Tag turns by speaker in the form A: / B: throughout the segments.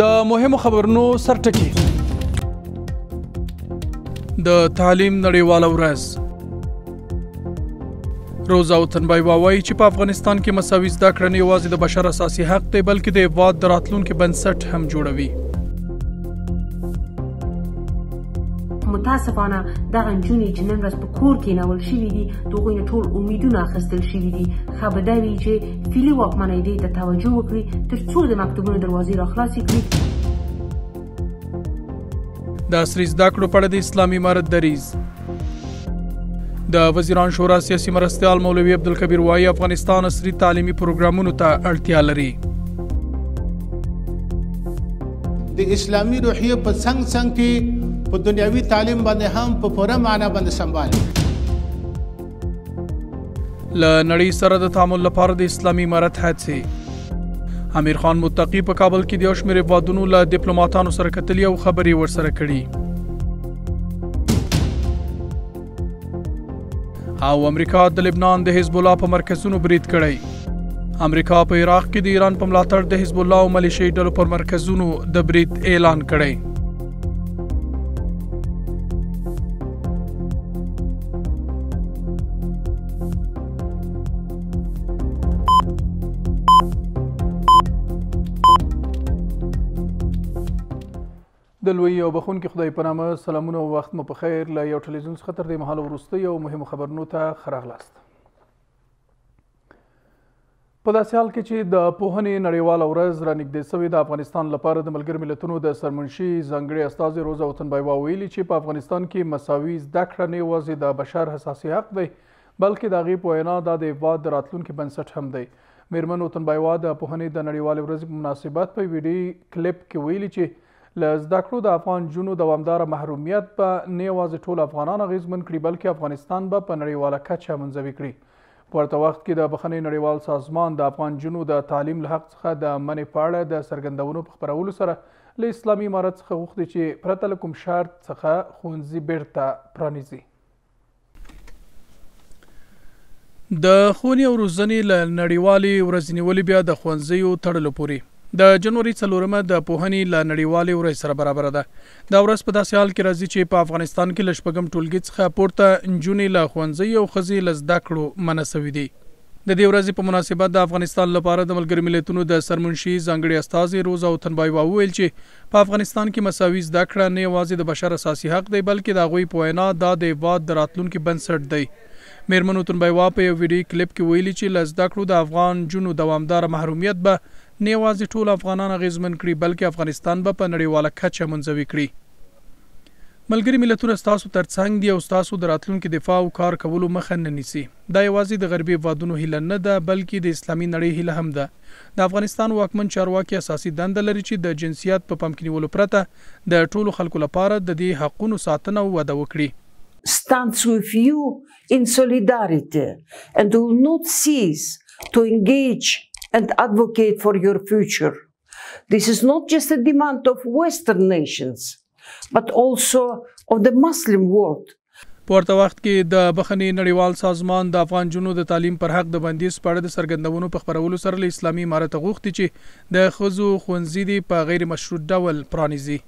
A: د مهمو خبرونو سرټکی د تعلیم نړیواله ورځ روزا وطنبای وايي چې په افغانستان کې مساوي زده کړه نه یوازې د بشر اساسي حق دی بلکې د هېواد د راتلونکو بنسټ هم جوړوي
B: متاسفانه دغه نجونې چې نن ورځ په کور کې نول شوي دي د هغوی نه ټول امیدونه اخیستل شوي دي ښه به دا وي چې فیلي واکمنۍ دې ته توجه وکړي تر څو د مکتبونو دروازې راخلاصې کړي
A: د عصري زده کړو په اړه د اسلامي امارت دریز د وزیران شورا سیاسي مرستیال مولوي عبدالکبیر وایي افغانستان عصري تعلیمي پروګرامونو ته اړتیا لري د
B: اسلامي روحیه په څنګ څنګ کې په دنیوي تعلیم باندې هم په پوره معنا باندې سمبال
A: ل نړۍ سره د تعامل لپاره د اسلامي امارت هڅې امیر خان متقی په کابل کې د یو شمېر وادونو له ډیپلوماټانو سره کتلی او خبرې ورسره کړي او امریکا د لبنان د حزب الله په مرکزونو برید کړی امریکا په عراق کې د ایران په ملاتړ د حزب الله او ملیشي ډلو پر مرکزونو د برید اعلان کړی د لوی او بخون کې خدای په نامه سلامونه او وخت مو په خیر ل یو ټلویزیون څخه تر دې مهال ورسته یو مهم خبرنو ته خراغلاست په داسې حال کې چې د پوهنې نړیواله ورځ را نږدې سوې د افغانستان لپاره د ملګر ملتونو د سرمنشي ځانګړي استاد روزه وطن بایوا ویلي چې په افغانستان کې مساوي زده کړه نه یوازې د بشر حساسي حق دی بلکې د هغې په وینا دا د هېواد د راتلونکي بنسټ هم دی میرمن وطن بایوا د پوهنې د نړیوالې ورځې په مناسبت په ویډیو کلیپ کې ویلي چې له زده کړو د افغان جنو دوامدار محرومیت به نه یوازې ټول افغانان اغیزمن کړي بلکې افغانستان به په نړیواله کچه منځوي کړي په ورته وخت کې د بخنې نړیوال سازمان د افغان جنو د تعلیم له حق څخه د منې په اړه د څرګندونو په خپرولو سره له اسلامي امارت څخه غوښتي چې پرته له کوم شرط څخه ښوونځي بیرته پرانیزي د خونی او روزنې له نړیوالې ورځنیولې بیا د ښوونځیو تړلو پورې د جنوري څلورمه د پوهنې ل نړیوالې ورځ سره برابر ده دا ورځ په داسې حال کې راځي چې په افغانستان کې لشپګم ټولګي څخه پورته جونې ل خوندزي او خزي لزدا کړو منسوي دي د دې ورځې په مناسبت د افغانستان لپاره د ملګری ملتونو د سرمنشي ځانګړي استاد روزا او تنبای وویل چې په افغانستان کې مساوي زده کړه نه یوازې د بشر اساسي حق دی بلکې د غوي پوینا د د واد دراتلونکو بنسټ دی میرمنو تنبای وا په یو ویډیو کلیپ کې ویلي چې لزدا کړو د افغان جنو دوامدار محرومیت به نه یوازې ټول افغانان اغیزمن کړي بلکې افغانستان به په نړیواله کچه منځوي کړي ملګری ملتونه ستاسو ترڅنګ دي او ستاسو د راتلونکو دفاع او کار کولو مخه نه نیسي دا یوازې د غربي وادونو هیله نه ده بلکې د اسلامي نړۍ هیله هم ده د افغانستان واکمن چارواکي اساسي دند لري چې د جنسیت په پام کې نیولو پرته د ټولو خلکو لپاره د دې حقونو ساتنه او وده وکړي
C: stands with you in solidarity and will not cease to engage and advocate for your future. This is not just a demand of Western nations, but also of the Muslim world. په ورته وخت
A: کې د بخنی نړیوال سازمان د افغان جنونو د تعلیم پر حق د بندیز په اړه د سرګندونو په خبرولو سره اسلامي امارت غوښتي چې د خزو خونزيدي په غیر مشروط ډول پرانیزي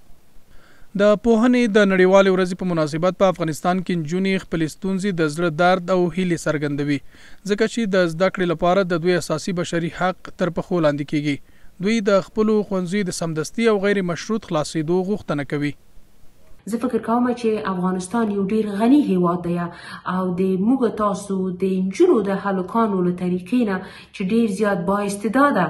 A: د پوهنې د نړیوال ورځې په مناسبت په افغانستان کې نجونې خپل ستونزې د زړه درد او هیلې څرګندوي ځکه چې د زده کړې لپاره د دوی اساسي بشري حق تر پخو لاندې کیږي دوی د خپل خوندزي د سمدستي او غیر مشروط خلاصېدو غوښتنه کوي
B: زه فکر کوم چې افغانستان یو ډیر غني هیواد دی او د موږ تاسو د جنو د هلوکانو له طریقې نه چې ډیر زیات با استعداده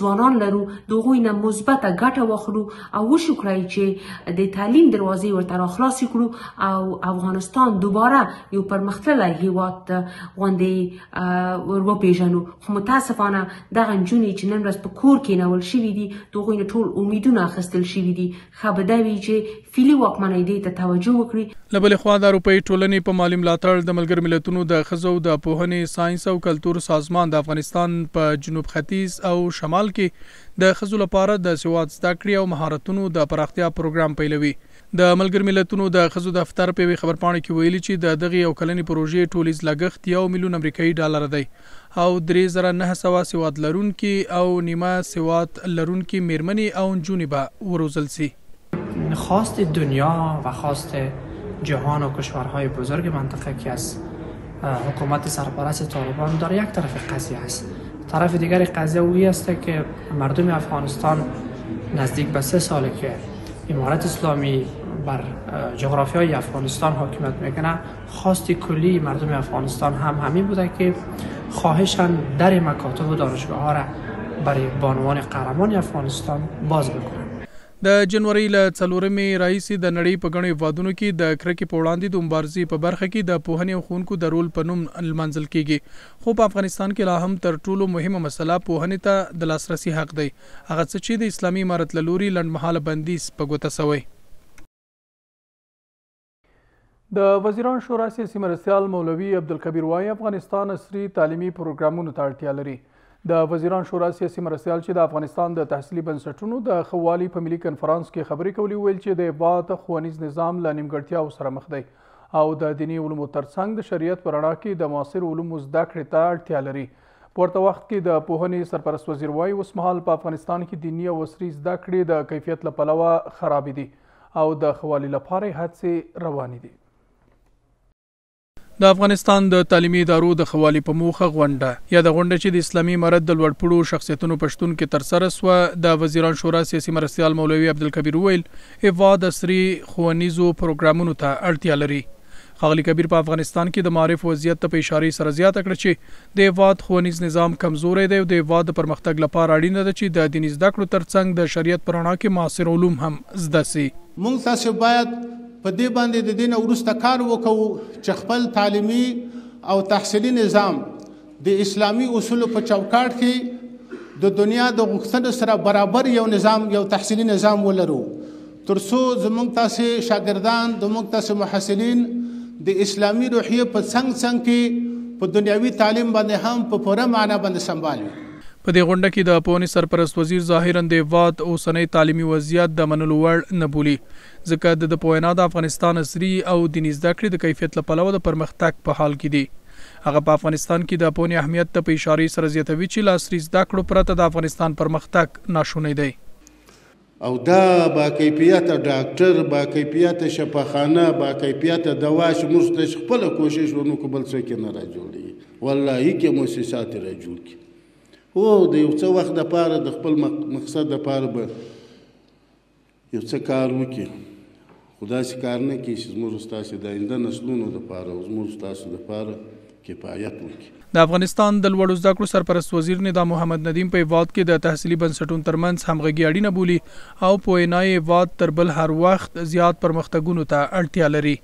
B: ځوانان لرو دغه نه مثبته ګټه واخلو او وشکرای چې د تعلیم دروازې ورته خلاص کړو او افغانستان دوباره یو پرمختللی هیواد غونډې ورو پیژنو خو متاسفانه دغه جنې چې نن ورځ په کور کې نول شوې دي دغه ټول امیدونه خستل شوې دي خبرداري چې فعلی واکمنۍ دی ته توجه وکړي
A: لبل خو د اروپאי ټولنې په مالی ملاتړ د ملګر ملتونو د خزو د پوهنې ساينس او کلچر سازمان د افغانستان په جنوب ختیځ او شمال کې د خزو لپاره د سواد زده کړې او مهارتونو د پراختیا پروګرام پیلوي د ملګر ملتونو د خزو دفتر په وی خبرپاڼه کې ویلي چې د دغه یو کلنې پروژې ټولیز لګښت یو میلیون امریکایي ډالر دی او 3900 سواد لرونکي او نیمه سواد لرونکي میرمنې او جنونی به وروزل سي خواست دنیا و خواست جهان و کشورهای
D: بزرگ منطقه که از حکومت سرپرست طالبان در یک طرف قضیه است طرف دیگر قضیه اوی است که مردم افغانستان نزدیک به سه ساله که امارت اسلامی بر جغرافی های افغانستان حاکمت میکنه خواست کلی مردم افغانستان هم همین بوده که خواهشان در
A: مکاتب و دانشگاه ها را برای بانوان قهرمان افغانستان باز بکنه. د جنوري ل 4مې رئیسې د نړۍ په غني وادونو کې د کرکې په وړاندې د مبارزې په برخه کې د پوهنې او خونکو د رول په نوم المنزل کیږي خو په افغانستان کې لا هم تر ټولو مهمه مسله پوهنې ته د لاسرسي حق دی هغه څه چې د اسلامي امارت لوري لندمحاله بندیز په ګوته شوی د وزیران شورا سیاسي مرستيال مولوي عبدالکبیر وای افغانستان عصري تعلیمي پروګرامونو ته اړتیا لري د وزیران شورا سیاسي مرستيال چې د افغانستان د تحصیلي بنسټونو د خوالي په ملي کنفرانس کې خبرې کولې ویل چې د هېواد ښوونیز نظام له نیمګړتیاو سره مخ دی او د دیني علومو ترڅنګ د شریعت په رڼا کې د معاصر علومو زده کړې ته اړتیا لري په ورته وخت کې د پوهنې سرپرست وزیر وایي اوسمهال په افغانستان کې دیني او عصري زده کړې د کیفیت له پلوه خرابې دي او د خوالي لپاره هڅې روانې دي د افغانستان د تعلیمي ادارو د خوالي په موخه غونډه یا د غونډه چې د اسلامي امارت د لوړپړو شخصیتونو پښتون کې تر سره سو د وزیران شورا سیاسي مرستيال مولوي عبدالکبیر ویل ایوا د سری خوانیزو پروګرامونو ته اړتیا لري خغلی کبیر په افغانستان کې د معرف وضعیت ته اشاره سره زیات کړ چې د ایواد خوانیز نظام کمزورې دی او د ایواد پرمختګ لپاره اړینه ده چې د دین زده کړو ترڅنګ د شریعت پرانا کې معاصر علوم هم زده سي مونږ تاسو باید په دې باندې د دین ورسته کار وکړو
B: چې خپل تعلیمي او تحصیلي نظام د اسلامی اصول په چوکاټ کې د دنیا د غوښتنو سره برابر یو نظام یو تحصیلي نظام ولرو ترسو زمونږ تاسو شاګردان د موږ تاسو محصلین د اسلامی روحیه په څنګ څنګ کې په دنیوي تعلیم باندې هم په پوره معنا باندې سمبالوي
A: په دې غونډه کې د پونی سرپرست وزیر ظاهرا د واد او سنې تعلیمي وضعیت د منلو وړ نه بولی ځکه د پوینا د افغانستان سری او د نږدې کړې د کیفیت لپاره د پرمختګ په حال کې دی هغه په افغانستان کې د پونی اهمیت ته په اشاره سره زیاتوي چې لاسري زده کړو پرته د افغانستان پرمختګ ناشونې دی او دا
B: با کیفیت ډاکټر با کیفیت شفاخانه با کیفیت دوا شموږ ته خپل کوشش ونکو بل څه کې نه را جوړي والله یې کې مؤسسات را جوړ کی هو د یو څه وخت د پاره د خپل مقصد د پاره به یو څه کار وکړي خدای سي کار نه کوي چې زموږ استاد د آینده نسلونو د پاره زموږ استاد د پاره کفایت وکړي
A: د افغانستان د لوړو زده کړو سرپرست وزیر ندا محمد ندیم په واد کې د تحصیلي بنسټونو ترمنځ همغږي اړینه بولی او په عنای واد تر بل هر وخت زیات پرمختګونو ته اړتیا لري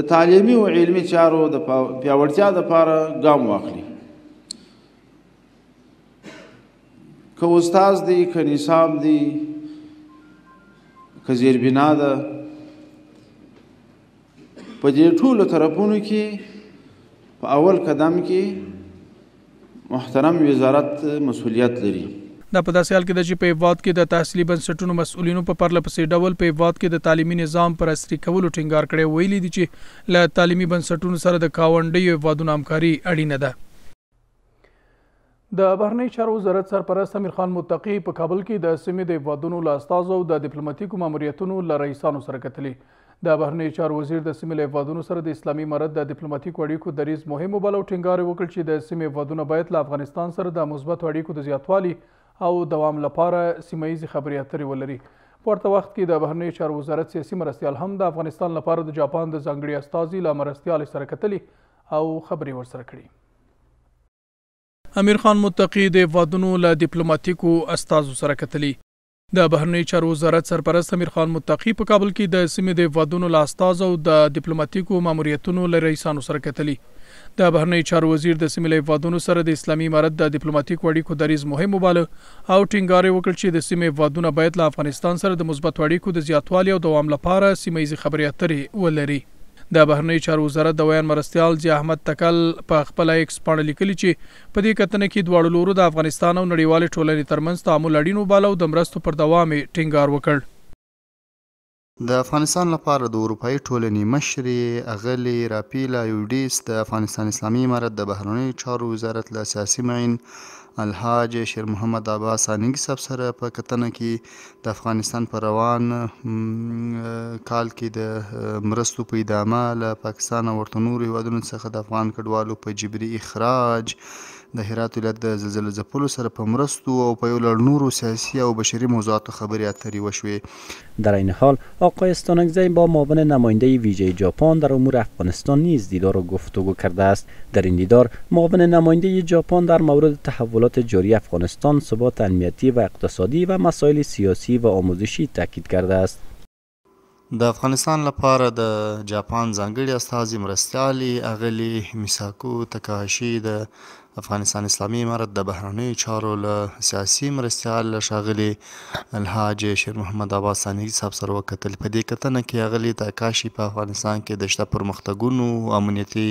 A: د تعلیمي او علمي
B: چارو د پیاوړتیا لپاره ګام واخلي که استاد دی که نصاب دی که زیربنا ده په دې ټولو طرفونو کې په اول قدم کې محترم وزارت مسولیت لري
A: دا په داسې حال کې د چې په واد کې د تحصیلي بنسټونو مسؤلینو په پرله پسې ډول په واد کې د تعلیمي نظام پر اثرې کولو ټینګار کړی ویلي دي چې له تعلیمي بنسټونو سره د کاونډي وادونو همکاري اړینه ده د بهرنی چارو وزارت سرپرست امیر خان متقی په کابل کې د سیمې د وادونو لاستازو او د ډیپلوماټیکو ماموریتونو ل رئیسانو سره کتلې د بهرنی چارو وزیر د سیمې له وادونو سره د اسلامي امارت د ډیپلوماټیکو اړیکو دریز مهم وبلو ټینګار وکړ چې د سیمې وادونه باید له افغانستان سره د مثبت اړیکو د زیاتوالي او دوام لپاره سیمه ییز خبرې اترې ولري په ورته وخت کې د بهرنی چارو وزارت سیاسي مرستیال هم د افغانستان لپاره د جاپان د ځانګړي استازي له مرستیال سره کتلې او خبرې ورسره کړې امیر خان متقی د وادونو له ډیپلوماټیکو استادو سره کتلی د بهرنی چارو وزارت سرپرست امیر خان متقی په کابل کې د سیمې د وادونو له استادو او د ډیپلوماټیکو ماموریتونو له رئیسانو سره کتلی د بهرنی چارو وزیر د سیمې وادونو سره د اسلامي امارت د ډیپلوماټیک وړیکو دریز مهم وباله او ټینګار وکړ چې د سیمې وادونه باید له افغانستان سره د مثبت وړیکو د زیاتوالي او دوام لپاره سیمې خبري اترې ولري د بهرنی چارو وزارت د ویان مرستيال زی احمد تکل په خپل ایکس پاڼه لیکلی چې په دې کتنه کې دواړو لورو د افغانستان او نړیوال ټولنې ترمنځ تعامل اړینو بالو د مرستو پر دوامې ټینګار وکړ
D: د افغانستان لپاره د اروپאי ټولنې مشر اغلی راپیلا یوډیس د افغانستان اسلامي امارت د بهرنیو چارو وزارت له سیاسي معین الحاج شیر محمد عباس انګي صاحب سره په کتنه کې د افغانستان پر روان کال کې د مرستو په ادامه له پاکستان او ورته نورو هیوادونو څخه د افغان کډوالو په جبري اخراج د هرات ولایت د زلزلې ځپلو سره په او په لړ نورو سیاسي او بشري موضوعاتو خبرې اترې در این حال آقای استانکزی با معاون نماینده ویژه ژاپن در امور افغانستان نیز دیدار و گفتگو کرده است در این دیدار معاون نماینده جاپان در مورد تحولات جاری افغانستان ثبات امنیتی و اقتصادی و مسائل سیاسی و آموزشی تاکید کرده است د افغانستان لپاره د جاپان ځانګړي استازي مرستیالي اغلی میساکو تکاهشي د افغانستان اسلامي امارت د بهرنیو چارو له سیاسي مرستیال شاغلي الحاج شیر محمد عباس ثاني صاحب سره وکتل په دې کتنه کې اغلی تکاهشي په افغانستان کې د شته پرمختګونو امنیتي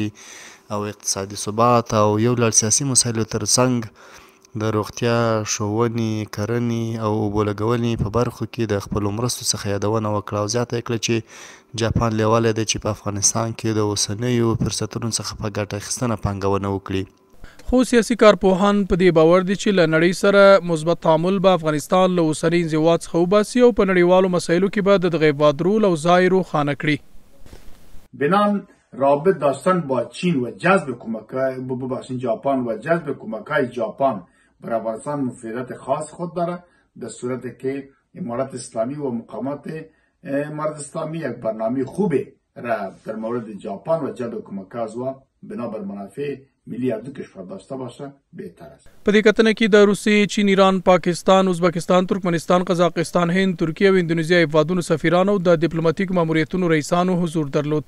D: او اقتصادي ثبات او یو لړ سیاسي مسایلو ترڅنګ د روغتیا، ښوونې، کرنې او اوبو لګونې په برخو کې د خپلو مرستو څخه یادونه وکړه او زیاته یې کړه چې جاپان لیوالی دی چې په افغانستان کې د اوسنیو فرصتونو څخه په ګټه اخیستنه پانګونه وکړي
A: خو سیاسي کارپوهان په دې باور دي چې ل نړۍ سره مثبت تعامل به افغانستان له اوسنۍ انزوا څخه وباسي او په نړیوالو مسایلو کې به د دغې وادرول او ظاهرو خانه کړي بنان
D: رابط داشتن با چین و جذب کمک ببخشید ژاپن و جذب کمک های ژاپن بر افغانستان مفیدت خاص خود داره در صورت که امارت اسلامی و مقامات امارت اسلامی یک برنامه خوبه را در مورد ژاپن و جلب کمک و بنابر منافع ملي اردو کشور داشته باشه بهتر است
A: په دې کتنه کې د روسي، چین، ایران، پاکستان، ازبکستان، ترکمنستان، قزاقستان، هند، ترکیه او اندونیزیا ایوادونو سفیرانو د ډیپلوماټیک ماموریتونو رئیسانو حضور درلود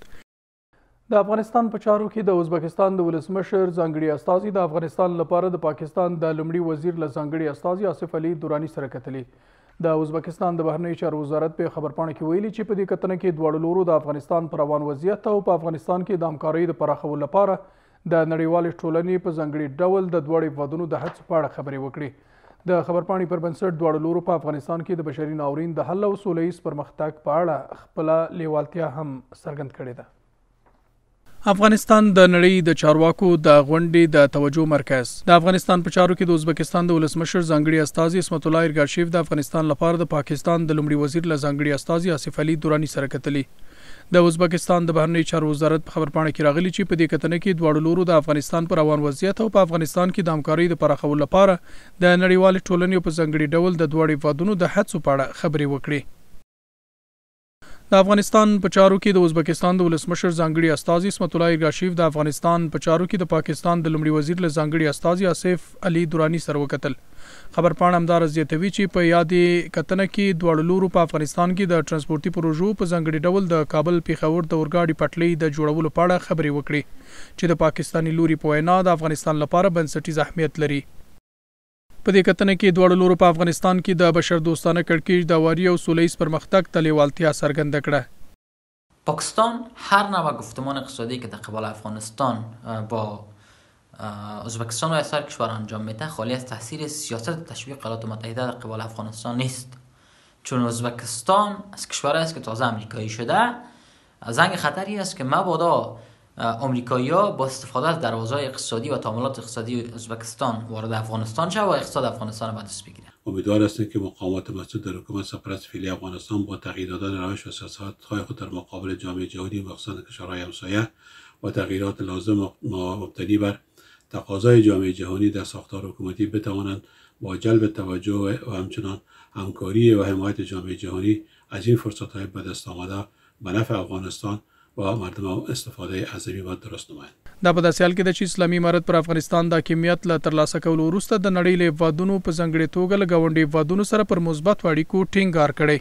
A: د افغانستان په چارو کې د ازبکستان د ولسمشر ځانګړي استازي د افغانستان لپاره د پاکستان د لمړي وزیر له ځانګړي استازي آصف علي دوراني سره کتلې د ازبکستان د بهرنیو چارو وزارت په خبر پاڼه کې ویلي چې په دې کتنه کې دواړو لورو د افغانستان پر روان وضعیت او په افغانستان کې د همکارۍ د پراخولو لپاره د نړیوال ټولنې په ځانګړي ډول د دواړو هیوادونو د هڅو په اړه خبرې وکړې د خبر پاڼې پر بنسټ دواړو لورو په افغانستان کې د بشري ناورین د حل او سولې پرمختګ په اړه خپل لیوالتیا هم څرګند کړې ده افغانستان د نړۍ د چارواکو د غونډې د توجه مرکز د افغانستان په چارو کې د ازبکستان د ولسمشر ځانګړي استاذ اسمت الله ایرګاشیف د افغانستان لپاره د پاکستان د لمړي وزیر له ځانګړي استاذ آصف علي دوراني سره کتلی د ازبکستان د بهرنی چارو وزارت په خبر پاڼه کې راغلی چې په دې کتنه کې دواړو لورو د افغانستان پر روان وضعیت او په افغانستان کې د همکارۍ د پراخولو لپاره د نړیوال ټولنې په ځانګړي ډول د دواړو وادونو د هڅو په اړه خبرې وکړي د افغانستان په چارو کې د ازبکستان د ولسمشر ځانګړي استاذ اسمت الله ایرغاشیف د افغانستان په چارو کې د پاکستان د لمړي وزیر له ځانګړي استاذ اسف علي دوراني سره وکتل خبر پاڼه همدار زیاتوي چې په یادې کتنه کې دواړو لورو په افغانستان کې د ترانسپورتي پروژو په ځانګړي ډول د کابل پیښور د اورګاډي پټلۍ د جوړولو په اړه خبرې وکړي چې د پاکستاني لوري په وینا د افغانستان لپاره بنسټیز اهمیت لري په دې کتنه کې دواړو لورو په افغانستان کې د بشر دوستانه کړکیچ د واری او سولېس پرمختګ تلیوالتیا څرګنده کړه پاکستان
B: هر نوع گفتمان اقتصادی که در قبال افغانستان با ازبکستان و اثر کشور انجام میده خالی از تاثیر سیاست تشویق ایالات متحده در قبال افغانستان نیست چون ازبکستان از کشور است که تازه امریکایی شده زنگ خطری است که مبادا آمریکایی‌ها با استفاده از دروازه اقتصادی و تعاملات اقتصادی ازبکستان وارد افغانستان شد و اقتصاد افغانستان را به دست بگیرند امیدوار هستیم که مقامات مسئول در حکومت سرپرست فعلی افغانستان با تغییر دادن روش و سیاست‌های خود در مقابل جامعه جهانی و خصوصا کشورهای همسایه و تغییرات لازم مبتنی بر تقاضای جامعه جهانی در ساختار حکومتی بتوانند با جلب توجه و همچنان همکاری و حمایت جامعه جهانی از این فرصت های به دست آمده به نفع افغانستان و مردم استفاده از این و درست نمایند
A: دا په داسې حال کې د چې اسلامي امارت پر افغانستان د حاکمیت له ترلاسه کولو وروسته د نړۍ له وادونو په ځنګړې توګه لګونډي وادونو سره پر مثبت اړیکو ټینګار کړي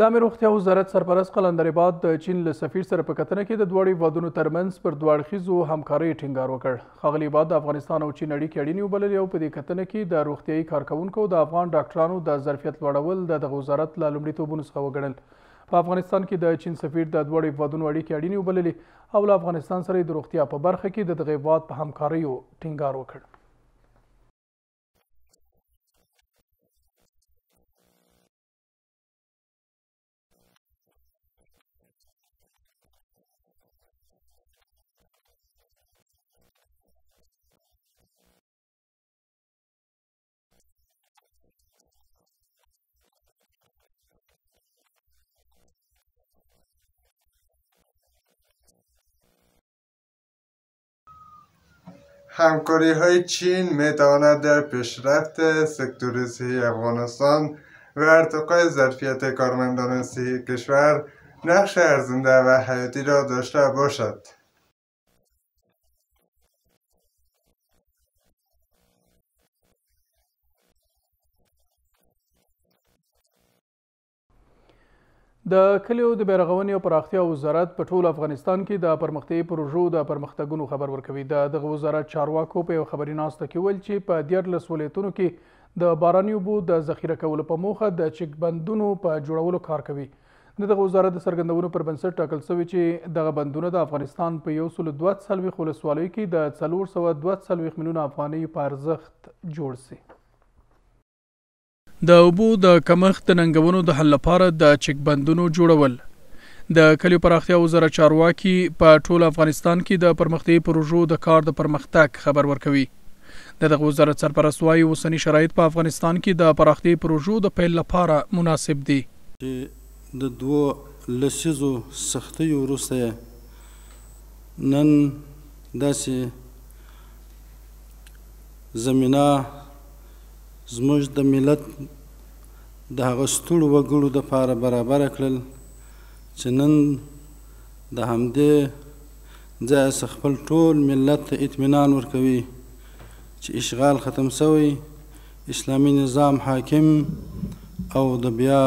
A: د امیر روغتیا وزارت سرپرست قلندر عباد د چین له سفیر سره په کتنه کې د دواړو هیوادونو ترمنځ پر دوه اړخیزو همکارۍ ټینګار وکړ ښاغلي عباد د افغانستان او چین اړیکې اړینې وبللې او په دې کتنه کې د روغتیایي کارکوونکو د افغان ډاکټرانو د ظرفیت لوړول د دغه وزارت له لومړیتوبونو څخه وګڼل په افغانستان کې د چین سفیر د دواړو هیوادونو اړیکې اړینې وبللې او له افغانستان سره د روغتیا په برخه کې د دغه هیواد په همکاریو ټینګار وکړ
D: همکاری های چین میتواند در پیشرفت سکتور صحی افغانستان و ارتقای ظرفیت کارمندان صحی کشور
C: نقش ارزنده و حیاتی را داشته باشد.
A: د کلیو د بیرغونې او پراختیا وزارت په ټول افغانستان کې د پرمختیایي پروژو د پرمختګونو خبر ورکوي د دغه وزارت چارواکو په یو خبري ناسته کې ویل چې په دیارلس ولایتونو کې د باراني اوبو د ذخیره کولو په موخه د چک بندونو په جوړولو کار کوي د دغه وزارت د څرګندونو پر بنسټ ټاکل سوی چې دغه بندونه د افغانستان په یو سل دوه څلوېښت ولسوالیو کې د څلور سوه دوه څلوېښت میلیونه افغانۍ په ارزښت جوړ سي د اوبو د کمښت ننګونو د حل لپاره د چک بندونو جوړول د کلیو پراختیا وزره چارواکي په ټول افغانستان کې د پرمختي پروژو د کار د پرمختګ خبر ورکوي دغه وزارت سرپرست وايي اوسنی شرایط په افغانستان کې د پراختي پروژو د پیل لپاره مناسب دي چې د دوو لسیزو سختیو وروسته نن داسې
B: زمينه زموږ د ملت د هغه ستړو وګړو د پاره برابر کړل چې نن د همدې ځای څخه خپل ټول ملت ته اطمینان ورکوي چې اشغال ختم سوی اسلامی نظام حاکم او د بیا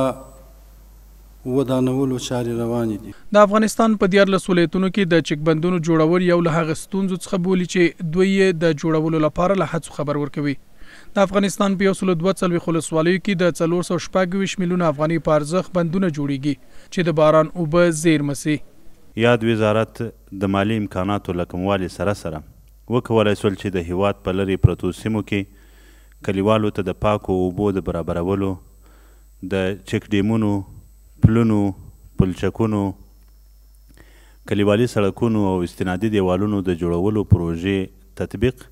B: ودانولو چارې روانې
A: دي د افغانستان په دیار لسولیتونو کې د چکبندونو جوړول یو له هغه ستونزو څخه بولی چې دوی د جوړولو لپاره له هڅو خبر ورکوي د افغانستان په 102 خلصوالیو کې د 316 میلیون افغاني پارزخ بندونه جوړیږي چې د باران اوبه زیرمه سي
B: یاد وزارت د مالی امکاناتو لکموالي سره سره وکولای شول چې د هیواد په لری پرتو سیمو کې کلیوالو ته د پاکو اوبو د برابرولو د چک ډیمونو پلونو پلچکونو کلیوالي سړکونو او استنادي دیوالونو د جوړولو پروژې تطبیق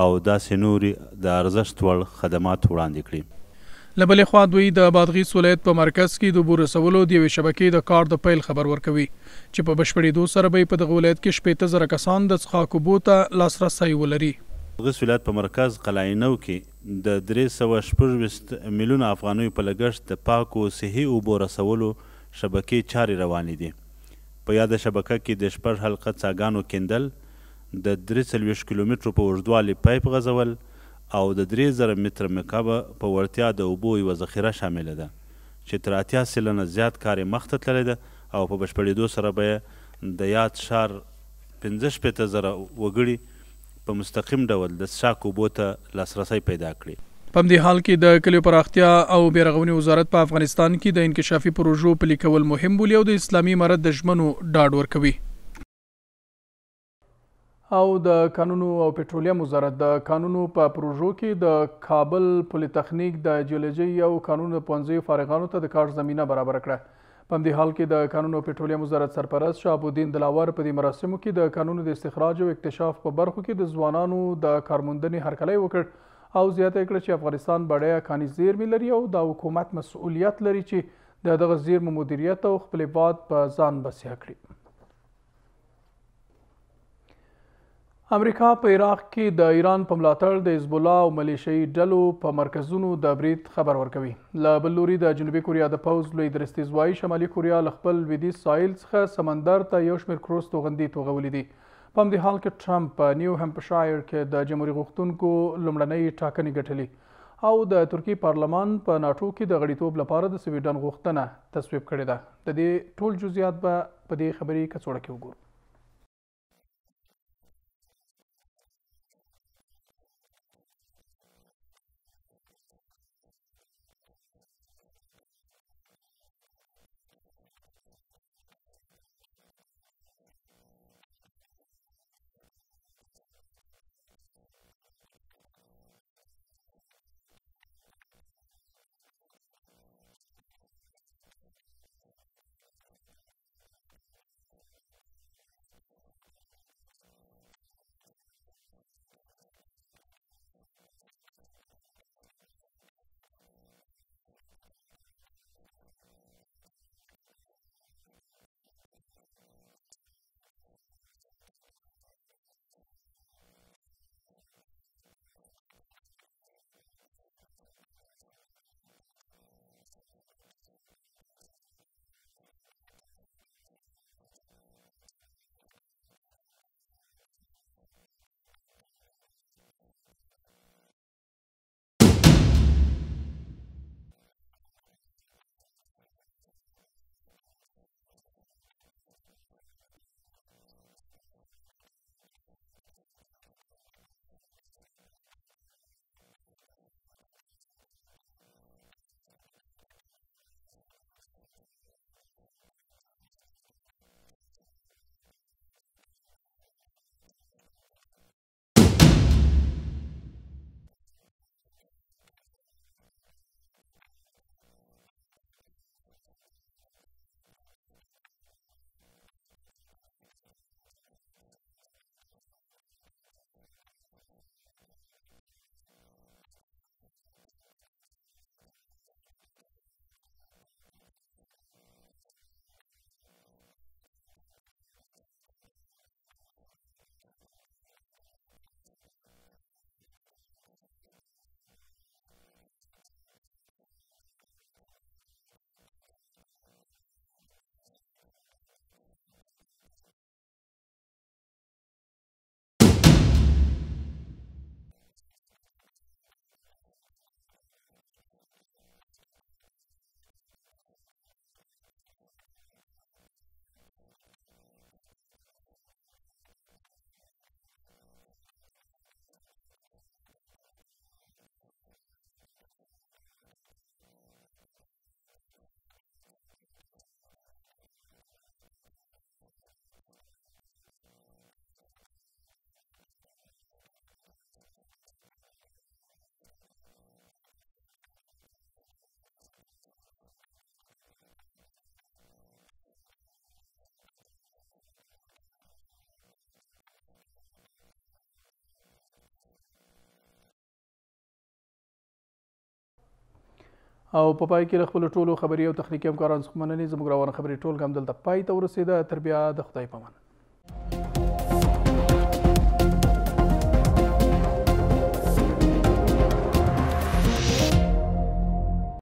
B: او داسې نوري د دا ارزښت وړ خدمات وړاندې کړي
A: لبلې خوا دوی د بادغیس ولایت په مرکز کې د بور سوالو دی شبکې د کار د پیل خبر ورکوي چې په بشپړې دو سره به په دغه ولایت کې شپې ته زره کسان د څخاکو بوته لاسرسي ولري بادغیس ولایت په مرکز قلاینو کې د 326
B: میلیون افغانوي په لګښت د پاکو صحي او بور سوالو شبکې چاري روانې دي په یاد شبکه کې د شپږ حلقه څاګانو کیندل د 330 کیلومترو په اوږدوالي پایپ غځول او د 3000 متر مکعب په ورتیا د اوبو یو ذخیره شامل ده چې تر اتیا سلنه زیات کار مخته تللی ده او په بشپړېدو سره به د یاد شار 15 پته زره وګړي په مستقیم ډول د څاک اوبو ته لاسرسي پیدا کړي
A: په دې حال کې د کلیو پراختیا او بیرغونی وزارت په افغانستان کې د انکشافي پروژو پلي کول مهم بولی او د اسلامي امارت د ژمنو ډاډ ورکوي او د کانونو او پټرولیم وزارت د کانونو په پروژو کې د کابل پلی تخنیک د جیولوجي او کانونو پونځي فارغانو ته د کار زمينه برابر کړه په دې حال کې د کانونو پټرولیم وزارت سرپرست شاه الدین دلاور په دې مراسمو کې د کانونو د استخراج او اکتشاف په برخو کې د ځوانانو د کارموندنې هرکلی وکړ او زیاته کړه چې افغانستان بډایه کاني زیرمې لري او د حکومت مسؤلیت لري چې د دغه زیرمو مدیریت او خپلواک په ځان بسیا کړي امریکا په عراق کې د ایران په ملاتړ د حزب الله او ملیشیي ډلو په مرکزونو د برید خبر ورکوي له بل لوري د جنوبي کوریا د پوز لوی درستیز وایي شمالي کوریا له خپل لویدیځ ساحل څخه سمندر ته یو شمېر کروز توغندي توغولي دي په همدې حال کې ټرمپ په نیو همپشایر کې د جمهوري غوښتونکو لومړنۍ ټاکنې ګټلې او د ترکی پارلمان په ناټو کې د غړیتوب لپاره د سویډن غوښتنه تصویب کړې ده د دې ټول جزئیات به په دې خبري کڅوړه کې وګورو او په پای کې خپل ټولو خبري او تخنیکي همکارانو څخه مننه زموږ روانه خبري ټول هم دلته پای ته ورسیده تر بیا د خدای پامن